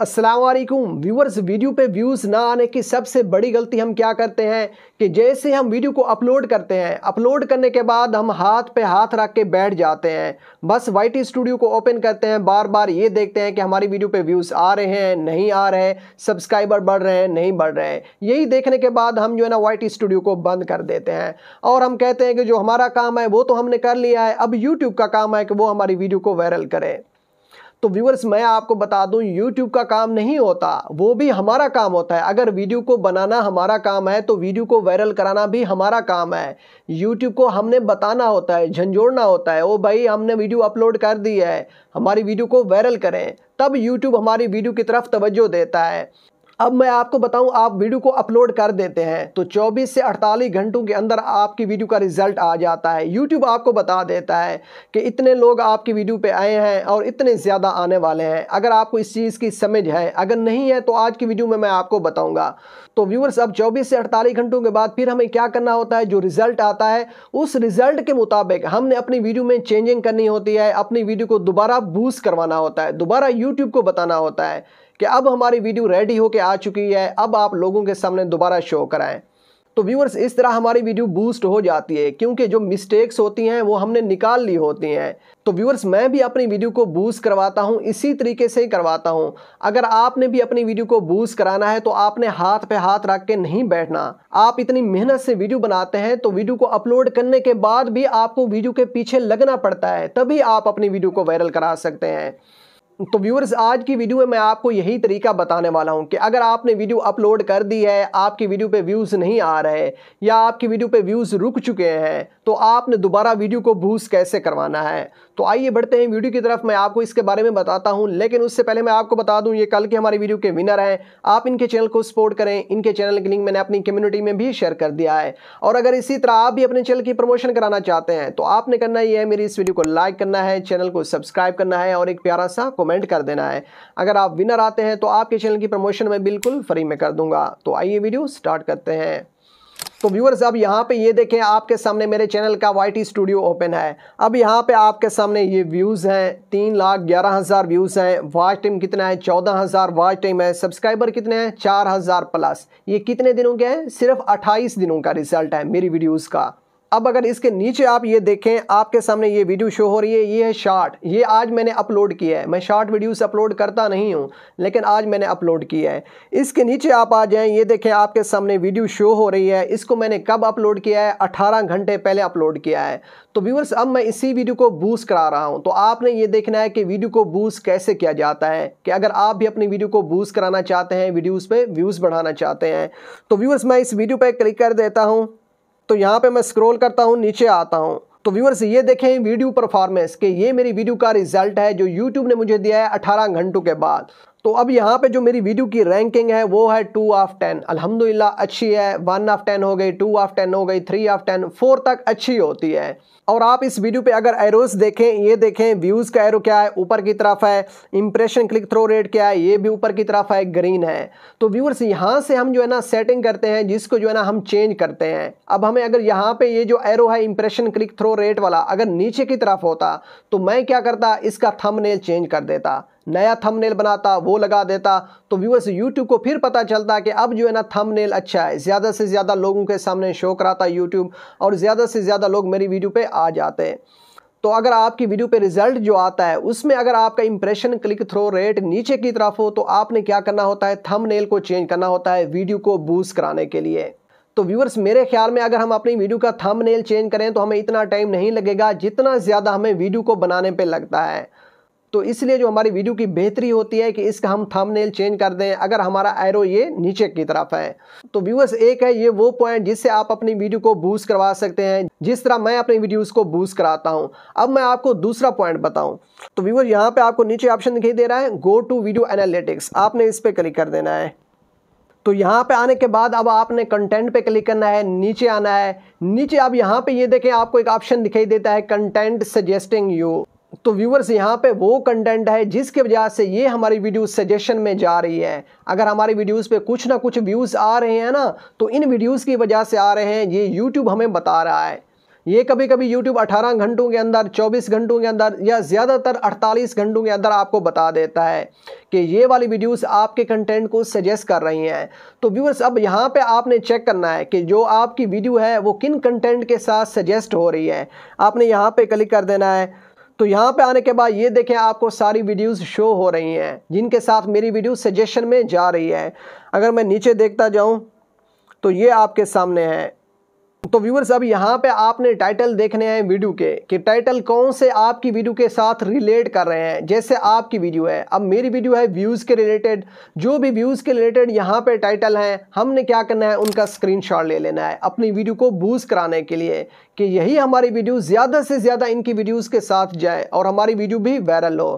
Aslam viewers video पे views ना आने की सबसे बड़ी गलती हम क्या करते हैं कि जैसे हम वीडियो को अपलोड करते हैं अपलोड करने के बाद हम हाथ पे हाथ रख के बैठ जाते हैं बस वाई टी स्टूडियो को ओपन करते हैं बार बार ये देखते हैं कि हमारी वीडियो पे व्यूज़ आ रहे हैं नहीं आ रहे सब्सक्राइबर बढ़ रहे हैं नहीं बढ़ रहे हैं यही देखने के बाद हम जो है ना वाई टी स्टूडियो को बंद कर देते हैं और हम कहते हैं कि जो हमारा काम है वो तो हमने कर लिया है अब यूट्यूब का काम है कि वो हमारी वीडियो को वायरल करें तो व्यूवर्स मैं आपको बता दूं यूट्यूब का काम नहीं होता वो भी हमारा काम होता है अगर वीडियो को बनाना हमारा काम है तो वीडियो को वायरल कराना भी हमारा काम है यूट्यूब को हमने बताना होता है झंझोड़ना होता है ओ भाई हमने वीडियो अपलोड कर दी है हमारी वीडियो को वायरल करें तब यूट्यूब हमारी वीडियो की तरफ तवज्जो देता है अब मैं आपको बताऊं आप वीडियो को अपलोड कर देते हैं तो 24 से 48 घंटों के अंदर आपकी वीडियो का रिजल्ट आ जाता है यूट्यूब आपको बता देता है कि इतने लोग आपकी वीडियो पे आए हैं और इतने ज़्यादा आने वाले हैं अगर आपको इस चीज़ की समझ है अगर नहीं है तो आज की वीडियो में मैं आपको बताऊँगा तो व्यूअर्स अब चौबीस से अड़तालीस घंटों के बाद फिर हमें क्या करना होता है जो रिज़ल्ट आता है उस रिज़ल्ट के मुताबिक हमने अपनी वीडियो में चेंजिंग करनी होती है अपनी वीडियो को दोबारा बूस्ट करवाना होता है दोबारा यूट्यूब को बताना होता है कि अब हमारी वीडियो रेडी होके आ चुकी है अब आप लोगों के सामने दोबारा शो कराएं तो व्यूअर्स इस तरह हमारी वीडियो बूस्ट हो जाती है क्योंकि जो मिस्टेक्स होती हैं वो हमने निकाल ली होती हैं तो व्यूअर्स मैं भी अपनी वीडियो को बूस्ट करवाता हूं इसी तरीके से ही करवाता हूं अगर आपने भी अपनी वीडियो को बूस्ट कराना है तो आपने हाथ पे हाथ रख के नहीं बैठना आप इतनी मेहनत से वीडियो बनाते हैं तो वीडियो को अपलोड करने के बाद भी आपको वीडियो के पीछे लगना पड़ता है तभी आप अपनी वीडियो को वायरल करा सकते हैं तो व्यूअर्स आज की वीडियो में मैं आपको यही तरीका बताने वाला हूं कि अगर आपने वीडियो अपलोड कर दी है आपकी वीडियो पे व्यूज़ नहीं आ रहे या आपकी वीडियो पे व्यूज़ रुक चुके हैं तो आपने दोबारा वीडियो को बूस्ट कैसे करवाना है तो आइए बढ़ते हैं वीडियो की तरफ मैं आपको इसके बारे में बताता हूं लेकिन उससे पहले मैं आपको बता दूं ये कल के हमारे वीडियो के विनर हैं आप इनके चैनल को सपोर्ट करें इनके चैनल की लिंक मैंने अपनी कम्युनिटी में भी शेयर कर दिया है और अगर इसी तरह आप भी अपने चैनल की प्रमोशन कराना चाहते हैं तो आपने करना यह है मेरी इस वीडियो को लाइक करना है चैनल को सब्सक्राइब करना है और एक प्यारा सा कॉमेंट कर देना है अगर आप विनर आते हैं तो आपके चैनल की प्रमोशन मैं बिल्कुल फ्री में कर दूंगा तो आइए वीडियो स्टार्ट करते हैं तो व्यूअर्स अब यहाँ पे ये देखें आपके सामने मेरे चैनल का वाई स्टूडियो ओपन है अब यहाँ पे आपके सामने ये व्यूज़ हैं तीन लाख ग्यारह हज़ार व्यूज़ हैं वॉच टाइम कितना है चौदह हज़ार वॉच टाइम है सब्सक्राइबर कितने हैं चार हज़ार प्लस ये कितने दिनों के हैं सिर्फ अट्ठाईस दिनों का रिजल्ट है मेरी वीडियोज़ का अब अगर इसके नीचे आप ये देखें आपके सामने ये वीडियो शो हो रही है ये है शार्ट ये आज मैंने अपलोड किया है मैं शार्ट वीडियोस अपलोड करता नहीं हूँ लेकिन आज मैंने अपलोड किया है इसके नीचे आप आ जाएं ये देखें आपके सामने वीडियो शो हो रही है इसको मैंने कब अपलोड किया है अठारह घंटे पहले अपलोड किया है तो व्यूवर्स अब मैं इसी वीडियो को बूस करा रहा हूँ तो आपने ये देखना है कि वीडियो को बूस कैसे किया जाता है कि अगर आप भी अपनी वीडियो को बूस कराना चाहते हैं वीडियोज़ पर व्यूज़ बढ़ाना चाहते हैं तो व्यूवर्स मैं इस वीडियो पर क्लिक कर देता हूँ तो यहाँ पे मैं स्क्रॉल करता हूँ नीचे आता हूँ तो व्यूअर्स ये देखें वीडियो परफॉर्मेंस कि ये मेरी वीडियो का रिजल्ट है जो यूट्यूब ने मुझे दिया है 18 घंटों के बाद तो अब यहाँ पे जो मेरी वीडियो की रैंकिंग है वो है टू ऑफ टेन अल्हम्दुलिल्लाह अच्छी है वन ऑफ टेन हो गई टू ऑफ टेन हो गई थ्री ऑफ टेन फोर तक अच्छी होती है और आप इस वीडियो पे अगर एरोस देखें ये देखें व्यूज़ का एरो क्या है ऊपर की तरफ है इंप्रेशन क्लिक थ्रो रेट क्या है ये भी ऊपर की तरफ है ग्रीन है तो व्यूअर्स यहाँ से हम जो है ना सेटिंग करते हैं जिसको जो है ना हम चेंज करते हैं अब हमें अगर यहाँ पे ये जो एरो है इंप्रेशन क्लिक थ्रो रेट वाला अगर नीचे की तरफ होता तो मैं क्या करता इसका थम चेंज कर देता नया थंबनेल बनाता वो लगा देता तो व्यूअर्स यूट्यूब को फिर पता चलता कि अब जो है ना थंबनेल अच्छा है ज़्यादा से ज़्यादा लोगों के सामने शो कराता यूट्यूब और ज़्यादा से ज़्यादा लोग मेरी वीडियो पर आ जाते हैं तो अगर आपकी वीडियो पे रिजल्ट जो आता है उसमें अगर आपका इंप्रेशन क्लिक थ्रो रेट नीचे की तरफ हो तो आपने क्या करना होता है थंबनेल को चेंज करना होता है वीडियो को बूस्ट कराने के लिए तो व्यूअर्स मेरे ख्याल में अगर हम अपनी वीडियो का थंबनेल चेंज करें तो हमें इतना टाइम नहीं लगेगा जितना ज़्यादा हमें वीडियो को बनाने पर लगता है तो इसलिए जो हमारी वीडियो की बेहतरी होती है कि इसका हम थंबनेल चेंज कर दें अगर हमारा एरो ये नीचे की तरफ है तो व्यूअर्स एक है ये वो पॉइंट जिससे आप अपनी वीडियो को बूस्ट करवा सकते हैं जिस तरह मैं अपनी वीडियोस को बूस्ट कराता हूं अब मैं आपको दूसरा पॉइंट बताऊं तो व्यूअर यहाँ पर आपको नीचे ऑप्शन दिखाई दे रहा है गो टू वीडियो एनालिटिक्स आपने इस पर क्लिक कर देना है तो यहाँ पे आने के बाद अब आपने कंटेंट पे क्लिक करना है नीचे आना है नीचे अब यहाँ पे ये देखें आपको एक ऑप्शन दिखाई देता है कंटेंट सजेस्टिंग यू तो व्यूवर्स यहाँ पे वो कंटेंट है जिसके वजह से ये हमारी वीडियो सजेशन में जा रही है अगर हमारे वीडियोस पे कुछ ना कुछ व्यूज़ आ रहे हैं ना तो इन वीडियोस की वजह से आ रहे हैं ये यूट्यूब हमें बता रहा है ये कभी कभी YouTube 18 घंटों के अंदर 24 घंटों के अंदर या ज़्यादातर 48 घंटों के अंदर आपको बता देता है कि ये वाली वीडियोस आपके कंटेंट को सजेस्ट कर रही हैं तो व्यूअर्स अब यहाँ पे आपने चेक करना है कि जो आपकी वीडियो है वो किन कंटेंट के साथ सजेस्ट हो रही है आपने यहाँ पे क्लिक कर देना है तो यहाँ पे आने के बाद ये देखें आपको सारी वीडियोस शो हो रही हैं जिनके साथ मेरी वीडियो सजेशन में जा रही है अगर मैं नीचे देखता जाऊँ तो ये आपके सामने है तो व्यूवर्स अब यहाँ पे आपने टाइटल देखने हैं वीडियो के कि टाइटल कौन से आपकी वीडियो के साथ रिलेट कर रहे हैं जैसे आपकी वीडियो है अब मेरी वीडियो है व्यूज़ के रिलेटेड जो भी व्यूज़ के रिलेटेड यहाँ पे टाइटल हैं हमने क्या करना है उनका स्क्रीनशॉट ले लेना है अपनी वीडियो को बूज कराने के लिए कि यही हमारी वीडियो ज़्यादा से ज़्यादा इनकी वीडियोज़ के साथ जाए और हमारी वीडियो भी वायरल हो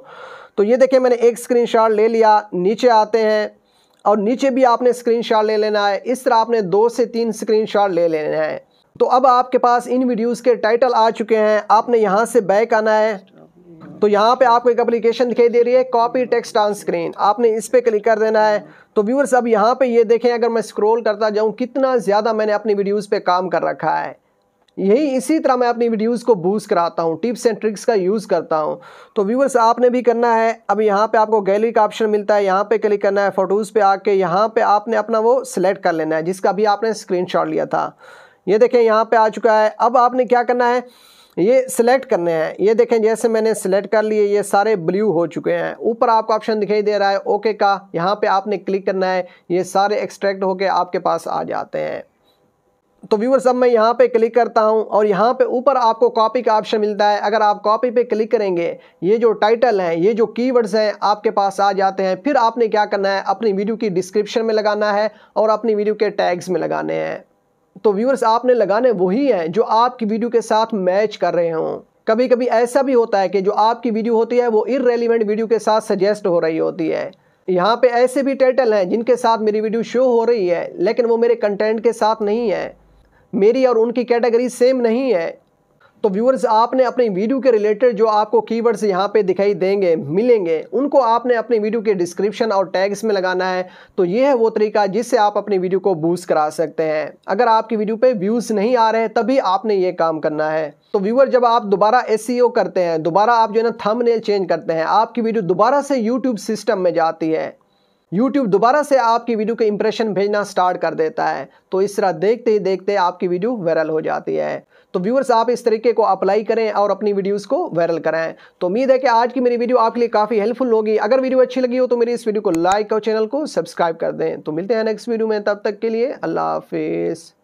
तो ये देखिए मैंने एक स्क्रीन ले लिया नीचे आते हैं और नीचे भी आपने स्क्रीन ले लेना है इस तरह आपने दो से तीन स्क्रीन ले लेना है तो अब आपके पास इन वीडियोज़ के टाइटल आ चुके हैं आपने यहाँ से बैक आना है तो यहाँ पे आपको एक एप्लीकेशन दिखाई दे रही है कॉपी टेक्स्ट ऑन स्क्रीन आपने इस पर क्लिक कर देना है तो व्यूअर्स अब यहाँ पे ये देखें अगर मैं स्क्रॉल करता जाऊँ कितना ज़्यादा मैंने अपनी वीडियोस पे काम कर रखा है यही इसी तरह मैं अपनी वीडियोस को बूस्ट कराता हूँ टिप्स एंड ट्रिक्स का यूज़ करता हूँ तो व्यूवर्स आपने भी करना है अब यहाँ पे आपको गैलरी का ऑप्शन मिलता है यहाँ पे क्लिक करना है फ़ोटोज़ पे आके यहाँ पे आपने अपना वो सिलेक्ट कर लेना है जिसका भी आपने स्क्रीन लिया था ये देखें यहाँ पर आ चुका है अब आपने क्या करना है ये सिलेक्ट करने हैं ये देखें जैसे मैंने सिलेक्ट कर लिए ये सारे ब्लू हो चुके हैं ऊपर आपको ऑप्शन दिखाई दे रहा है ओके का यहाँ पे आपने क्लिक करना है ये सारे एक्सट्रैक्ट होके आपके पास आ जाते हैं तो व्यूवर सब मैं यहाँ पे क्लिक करता हूँ और यहाँ पे ऊपर आपको कॉपी का ऑप्शन मिलता है अगर आप कॉपी पे क्लिक करेंगे ये जो टाइटल हैं ये जो कीवर्ड्स हैं आपके पास आ जाते हैं फिर आपने क्या करना है अपनी वीडियो की डिस्क्रिप्शन में लगाना है और अपनी वीडियो के टैग्स में लगाने हैं तो व्यूवर्स आपने लगाने वही हैं जो आपकी वीडियो के साथ मैच कर रहे हों कभी कभी ऐसा भी होता है कि जो आपकी वीडियो होती है वो इरेलीवेंट वीडियो के साथ सजेस्ट हो रही होती है यहाँ पे ऐसे भी टाइटल हैं जिनके साथ मेरी वीडियो शो हो रही है लेकिन वो मेरे कंटेंट के साथ नहीं है मेरी और उनकी कैटेगरी सेम नहीं है तो व्यूअर्स आपने अपने वीडियो के रिलेटेड जो आपको कीवर्ड्स यहाँ पे दिखाई देंगे मिलेंगे उनको आपने अपने वीडियो के डिस्क्रिप्शन और टैग्स में लगाना है तो ये है वो तरीका जिससे आप अपनी वीडियो को बूस्ट करा सकते हैं अगर आपकी वीडियो पे व्यूज़ नहीं आ रहे तभी आपने ये काम करना है तो व्यूअर जब आप दोबारा एस e करते हैं दोबारा आप जो है ना थम चेंज करते हैं आपकी वीडियो दोबारा से यूट्यूब सिस्टम में जाती है यूट्यूब दोबारा से आपकी वीडियो के इंप्रेशन भेजना स्टार्ट कर देता है तो इस तरह देखते ही देखते आपकी वीडियो वायरल हो जाती है तो व्यूअर्स आप इस तरीके को अप्लाई करें और अपनी वीडियोस को वायरल कराएं तो उम्मीद है कि आज की मेरी वीडियो आपके लिए काफ़ी हेल्पफुल होगी अगर वीडियो अच्छी लगी हो तो मेरी इस वीडियो को लाइक और चैनल को सब्सक्राइब कर दें तो मिलते हैं नेक्स्ट वीडियो में तब तक के लिए अल्लाह हाफिज़